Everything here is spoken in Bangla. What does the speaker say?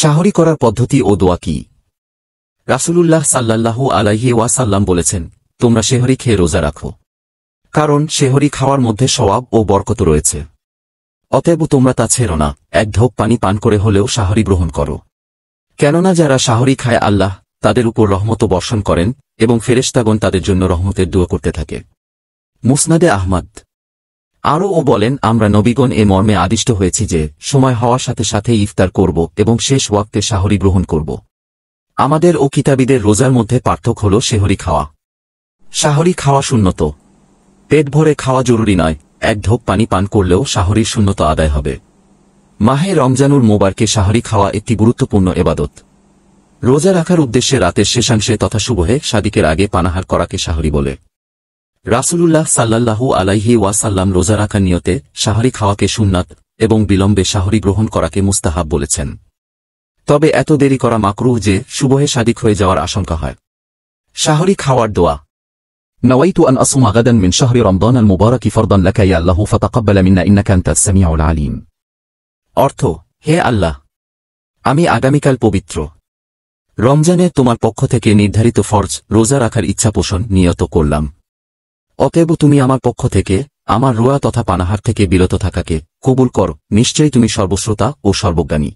সাহরি করার পদ্ধতি ও দোয়া কি রাসুলুল্লাহ সাল্লাল্লাহু আলাইহি ওয়াসাল্লাম বলেছেন তোমরা সেহরি খেয়ে রোজা রাখো কারণ সেহরি খাওয়ার মধ্যে স্বয়াব ও বরকত রয়েছে অতএব তোমরা তা ছেড়ো না এক ঢোক পানি পান করে হলেও সাহরি গ্রহণ করো কেননা যারা সাহরি খায় আল্লাহ তাদের উপর রহমত বর্ষণ করেন এবং ফেরেস্তাগণ তাদের জন্য রহমতের দোয়া করতে থাকে মুসনাদে আহমদ আরও ও বলেন আমরা নবীগণ এ মর্মে আদিষ্ট হয়েছি যে সময় হওয়ার সাথে সাথে ইফতার করব এবং শেষ ওয়াক্তে সাহরি গ্রহণ করব আমাদের ও কিতাবীদের রোজার মধ্যে পার্থক্য হল শেহরি খাওয়া সাহরি খাওয়া শূন্যত পেট ভরে খাওয়া জরুরি নয় এক ঢোক পানি পান করলেও শাহরির শূন্যত আদায় হবে মাহে রমজানুর মোবারকে শাহরি খাওয়া একটি গুরুত্বপূর্ণ এবাদত রোজা রাখার উদ্দেশ্যে রাতের শেষাংশে তথা শুভহে সাদিকের আগে পানাহার করাকে শাহরি বলে রাসুলুল্লাহ সাল্লাল্লাহু আলাইহি ওয়াসাল্লাম রোজা রাখার নিয়তে সাহারি খাওয়াকে সুন্নাত এবং বিলম্বে সাহরি গ্রহণ করাকে মুস্তাহাব বলেছেন তবে এত দেরি করা মাকরুহ যে শুভহে সাদিক হয়ে যাওয়ার আশঙ্কা হয় শাহরি খাওয়ার দোয়া نويت أن আসুম আগাদান মিন شهر রমদান المبارك فرضا ফরদান يا الله আল্লাহু منا إنك أنت السميع العليم আলিম অর্থ হে আল্লাহ আমি আগামীকাল পবিত্র রমজানে তোমার পক্ষ থেকে নির্ধারিত ফরজ রোজা রাখার ইচ্ছা পোষণ নিয়ত করলাম অতএব তুমি আমার পক্ষ থেকে আমার রোয়া তথা পানাহার থেকে বিরত থাকাকে কবুল কর নিশ্চয়ই তুমি সর্বশ্রোতা ও সর্বজ্ঞানী